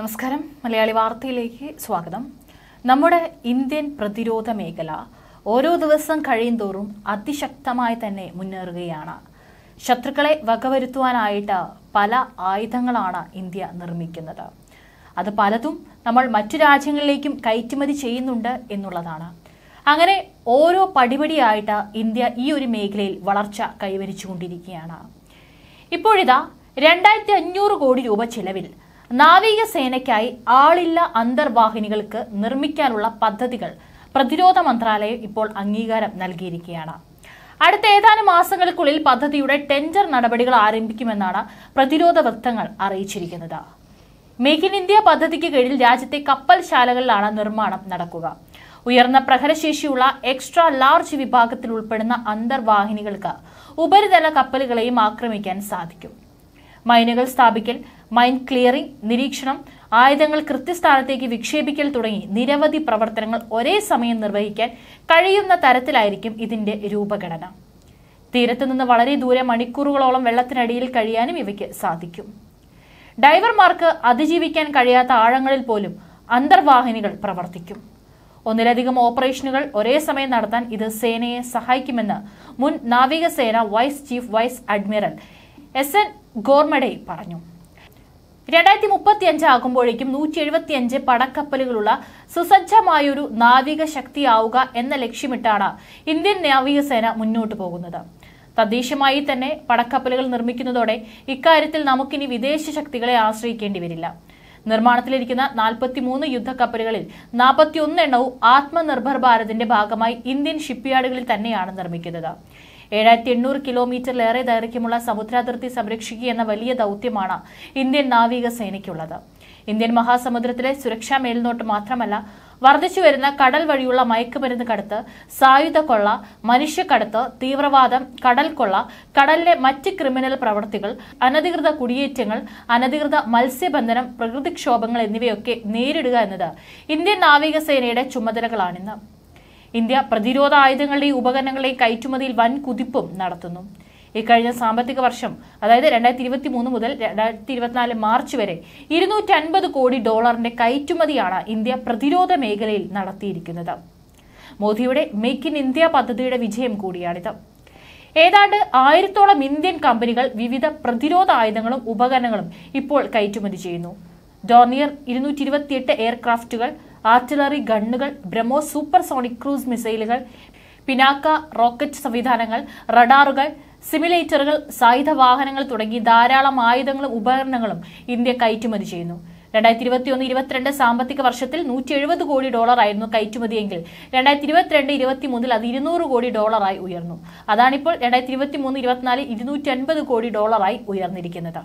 നമസ്കാരം മലയാളി വാർത്തയിലേക്ക് സ്വാഗതം നമ്മുടെ ഇന്ത്യൻ പ്രതിരോധ മേഖല ഓരോ ദിവസം തോറും അതിശക്തമായി തന്നെ മുന്നേറുകയാണ് ശത്രുക്കളെ വകവരുത്തുവാനായിട്ട് പല ആയുധങ്ങളാണ് ഇന്ത്യ നിർമ്മിക്കുന്നത് അത് പലതും നമ്മൾ മറ്റു രാജ്യങ്ങളിലേക്കും കയറ്റുമതി ചെയ്യുന്നുണ്ട് എന്നുള്ളതാണ് അങ്ങനെ ഓരോ പടിപടിയായിട്ട് ഇന്ത്യ ഈ ഒരു മേഖലയിൽ വളർച്ച കൈവരിച്ചുകൊണ്ടിരിക്കുകയാണ് ഇപ്പോഴിതാ രണ്ടായിരത്തി അഞ്ഞൂറ് കോടി രൂപ ചിലവിൽ നാവികസേനയ്ക്കായി ആളില്ല അന്തർവാഹിനികൾക്ക് നിർമ്മിക്കാനുള്ള പദ്ധതികൾ പ്രതിരോധ മന്ത്രാലയം ഇപ്പോൾ അംഗീകാരം നൽകിയിരിക്കുകയാണ് അടുത്ത ഏതാനും മാസങ്ങൾക്കുള്ളിൽ പദ്ധതിയുടെ ടെൻഡർ നടപടികൾ ആരംഭിക്കുമെന്നാണ് പ്രതിരോധ വൃത്തങ്ങൾ അറിയിച്ചിരിക്കുന്നത് മേക്ക് ഇൻ ഇന്ത്യ പദ്ധതിക്ക് കീഴിൽ രാജ്യത്തെ കപ്പൽശാലകളിലാണ് നിർമ്മാണം നടക്കുക ഉയർന്ന പ്രഹരശേഷിയുള്ള എക്സ്ട്രാ ലാർജ് വിഭാഗത്തിൽ ഉൾപ്പെടുന്ന അന്തർവാഹിനികൾക്ക് ഉപരിതല കപ്പലുകളെയും ആക്രമിക്കാൻ സാധിക്കും മൈനുകൾ സ്ഥാപിക്കൽ മൈൻഡ് ക്ലിയറിംഗ് നിരീക്ഷണം ആയുധങ്ങൾ കൃത്യസ്ഥാനത്തേക്ക് വിക്ഷേപിക്കൽ തുടങ്ങി നിരവധി പ്രവർത്തനങ്ങൾ ഒരേ സമയം നിർവഹിക്കാൻ കഴിയുന്ന തരത്തിലായിരിക്കും ഇതിന്റെ രൂപഘടന തീരത്തു നിന്ന് വളരെ ദൂരെ മണിക്കൂറുകളോളം വെള്ളത്തിനടിയിൽ കഴിയാനും ഇവയ്ക്ക് സാധിക്കും ഡൈവർമാർക്ക് അതിജീവിക്കാൻ കഴിയാത്ത ആഴങ്ങളിൽ പോലും അന്തർവാഹിനികൾ പ്രവർത്തിക്കും ഒന്നിലധികം ഓപ്പറേഷനുകൾ ഒരേ സമയം നടത്താൻ ഇത് സേനയെ സഹായിക്കുമെന്ന് മുൻ നാവികസേന vice chief vice admiral S N Ghormade പറഞ്ഞു രണ്ടായിരത്തി മുപ്പത്തിയഞ്ച് ആകുമ്പോഴേക്കും നൂറ്റി അഞ്ച് പടക്കപ്പലുകളുള്ള സുസജ്ജമായൊരു നാവിക ശക്തിയാവുക എന്ന ലക്ഷ്യമിട്ടാണ് ഇന്ത്യൻ നാവികസേന മുന്നോട്ട് പോകുന്നത് തദ്ദേശീയമായി തന്നെ പടക്കപ്പലുകൾ നിർമ്മിക്കുന്നതോടെ ഇക്കാര്യത്തിൽ നമുക്കിനി വിദേശ ശക്തികളെ ആശ്രയിക്കേണ്ടി വരില്ല നിർമ്മാണത്തിലിരിക്കുന്ന നാൽപ്പത്തിമൂന്ന് യുദ്ധക്കപ്പലുകളിൽ നാൽപ്പത്തിയൊന്ന് എണ്ണവും ആത്മനിർഭർ ഭാരതിന്റെ ഭാഗമായി ഇന്ത്യൻ ഷിപ്പ്യാർഡുകളിൽ തന്നെയാണ് നിർമ്മിക്കുന്നത് ഏഴായിരത്തി എണ്ണൂറ് കിലോമീറ്ററിലേറെ ദൈർഘ്യമുള്ള സമുദ്രാതിർത്തി സംരക്ഷിക്കുക എന്ന വലിയ ദൗത്യമാണ് ഇന്ത്യൻ നാവികസേനയ്ക്കുള്ളത് ഇന്ത്യൻ മഹാസമുദ്രത്തിലെ സുരക്ഷാ മേൽനോട്ട് മാത്രമല്ല വർദ്ധിച്ചു വരുന്ന കടൽ വഴിയുള്ള മയക്കുമരുന്ന് കടത്ത് സായുധ കൊള്ള മനുഷ്യക്കടത്ത് തീവ്രവാദം കടൽ കൊള്ള കടലിലെ മറ്റ് ക്രിമിനൽ പ്രവൃത്തികൾ അനധികൃത കുടിയേറ്റങ്ങൾ അനധികൃത മത്സ്യബന്ധനം പ്രകൃതിക്ഷോഭങ്ങൾ എന്നിവയൊക്കെ നേരിടുക എന്നത് ഇന്ത്യൻ നാവികസേനയുടെ ചുമതലകളാണിന്ന് ഇന്ത്യ പ്രതിരോധ ആയുധങ്ങളുടെയും ഉപകരണങ്ങളുടെയും കയറ്റുമതിയിൽ വൻ കുതിപ്പും നടത്തുന്നു ഇക്കഴിഞ്ഞ സാമ്പത്തിക വർഷം അതായത് രണ്ടായിരത്തി ഇരുപത്തി മൂന്ന് മുതൽ രണ്ടായിരത്തി ഇരുപത്തിനാല് മാർച്ച് വരെ ഇരുന്നൂറ്റി അൻപത് കോടി ഡോളറിന്റെ കയറ്റുമതിയാണ് ഇന്ത്യ പ്രതിരോധ മേഖലയിൽ നടത്തിയിരിക്കുന്നത് മോദിയുടെ മേക്ക് ഇൻ ഇന്ത്യ പദ്ധതിയുടെ വിജയം കൂടിയാണിത് ഏതാണ്ട് ആയിരത്തോളം ഇന്ത്യൻ കമ്പനികൾ വിവിധ പ്രതിരോധ ആയുധങ്ങളും ഉപകരണങ്ങളും ഇപ്പോൾ കയറ്റുമതി ചെയ്യുന്നു ഡോർണിയർ ഇരുന്നൂറ്റി എയർക്രാഫ്റ്റുകൾ ആർട്ടിലറി ഗണ്ണുകൾ ബ്രഹ്മോസ് സൂപ്പർ സോണിക് ക്രൂസ് മിസൈലുകൾ പിനാക്ക റോക്കറ്റ് സംവിധാനങ്ങൾ റഡാറുകൾ സിമുലേറ്ററുകൾ സായുധ വാഹനങ്ങൾ തുടങ്ങി ധാരാളം ആയുധങ്ങളും ഉപകരണങ്ങളും ഇന്ത്യ കയറ്റുമതി ചെയ്യുന്നു രണ്ടായിരത്തി ഇരുപത്തിയൊന്ന് ഇരുപത്തിരണ്ട് സാമ്പത്തിക വർഷത്തിൽ നൂറ്റി എഴുപത് കോടി ഡോളറായിരുന്നു കയറ്റുമതിയെങ്കിൽ രണ്ടായിരത്തി ഇരുപത്തിരണ്ട് ഇരുപത്തി മൂന്നിൽ അത് ഇരുന്നൂറ് കോടി ഡോളറായി ഉയർന്നു അതാണിപ്പോൾ രണ്ടായിരത്തി ഇരുപത്തി മൂന്ന് ഇരുപത്തിനാല് ഇരുന്നൂറ്റി അൻപത് കോടി ഡോളറായി ഉയർന്നിരിക്കുന്നത്